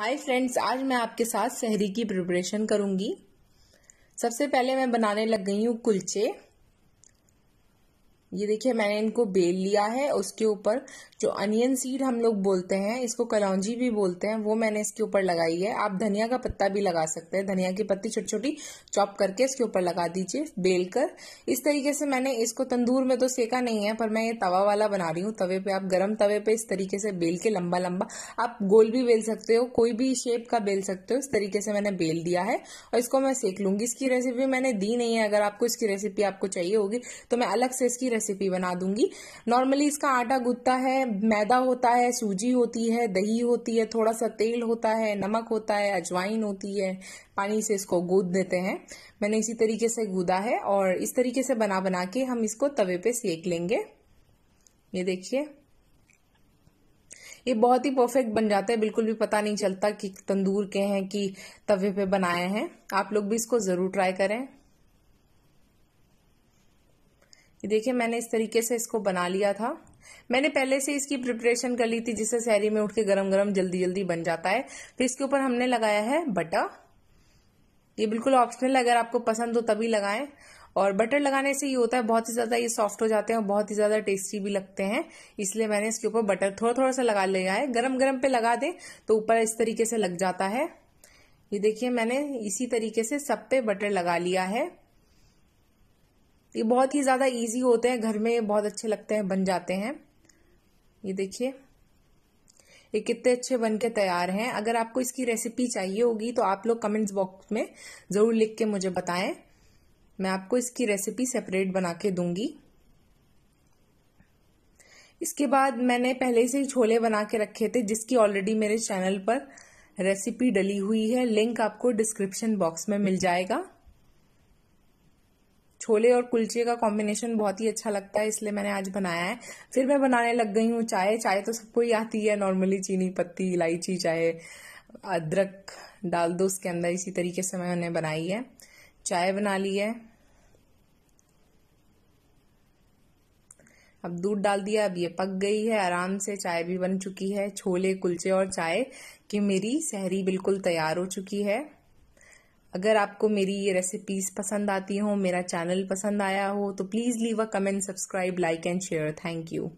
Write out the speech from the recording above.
hi friends आज मैं आपके साथ शहरी की प्रिपरेशन करूंगी सबसे पहले मैं बनाने लग गई हूँ कुलचे ये देखिए मैंने इनको बेल लिया है उसके ऊपर जो अनियन सीड हम लोग बोलते हैं इसको कलौजी भी बोलते हैं वो मैंने इसके ऊपर लगाई है आप धनिया का पत्ता भी लगा सकते हैं धनिया की पत्ती छोटी छोटी चॉप करके इसके ऊपर लगा दीजिए बेल कर इस तरीके से मैंने इसको तंदूर में तो सेका नहीं है पर मैं ये तवा वाला बना रही हूँ तवे पे आप गर्म तवे पे इस तरीके से बेल के लंबा लंबा आप गोल भी बेल सकते हो कोई भी शेप का बेल सकते हो इस तरीके से मैंने बेल दिया है और इसको मैं सेक लूंगी इसकी रेसिपी मैंने दी नहीं है अगर आपको इसकी रेसिपी आपको चाहिए होगी तो मैं अलग से इसकी रेसिपी बना दूंगी नॉर्मली इसका आटा गुदता है मैदा होता है सूजी होती है दही होती है थोड़ा सा तेल होता है नमक होता है अजवाइन होती है पानी से इसको गूद देते हैं मैंने इसी तरीके से गूदा है और इस तरीके से बना बना के हम इसको तवे पे सेक लेंगे ये देखिए ये बहुत ही परफेक्ट बन जाते हैं बिल्कुल भी पता नहीं चलता कि तंदूर के हैं कि तवे पे बनाए हैं आप लोग भी इसको ज़रूर ट्राई करें ये देखिए मैंने इस तरीके से इसको बना लिया था मैंने पहले से इसकी प्रिपरेशन कर ली थी जिससे सैरी में उठ के गरम गरम जल्दी जल्दी बन जाता है फिर इसके ऊपर हमने लगाया है बटर ये बिल्कुल ऑप्शनल है अगर आपको पसंद हो तभी लगाएं और बटर लगाने से ये होता है बहुत ही ज़्यादा ये सॉफ्ट हो जाते हैं और बहुत ही ज़्यादा टेस्टी भी लगते हैं इसलिए मैंने इसके ऊपर बटर थोड़ा थोड़ा सा लगा लिया है गरम गरम पे लगा दें तो ऊपर इस तरीके से लग जाता है ये देखिए मैंने इसी तरीके से सब पे बटर लगा लिया है ये बहुत ही ज़्यादा इजी होते हैं घर में बहुत अच्छे लगते हैं बन जाते हैं ये देखिए ये कितने अच्छे बन के तैयार हैं अगर आपको इसकी रेसिपी चाहिए होगी तो आप लोग कमेंट्स बॉक्स में ज़रूर लिख के मुझे बताएं मैं आपको इसकी रेसिपी सेपरेट बना के दूंगी इसके बाद मैंने पहले से ही छोले बना के रखे थे जिसकी ऑलरेडी मेरे चैनल पर रेसिपी डली हुई है लिंक आपको डिस्क्रिप्शन बॉक्स में मिल जाएगा छोले और कुलचे का कॉम्बिनेशन बहुत ही अच्छा लगता है इसलिए मैंने आज बनाया है फिर मैं बनाने लग गई हूँ चाय चाय तो सबको ही आती है नॉर्मली चीनी पत्ती इलायची चाय अदरक डाल दो उसके अंदर इसी तरीके से मैं उन्हें बनाई है चाय बना ली है अब दूध डाल दिया अब ये पक गई है आराम से चाय भी बन चुकी है छोले कुलचे और चाय की मेरी सहरी बिल्कुल तैयार हो चुकी है अगर आपको मेरी ये रेसिपीज़ पसंद आती हो मेरा चैनल पसंद आया हो तो please leave a comment subscribe like and share thank you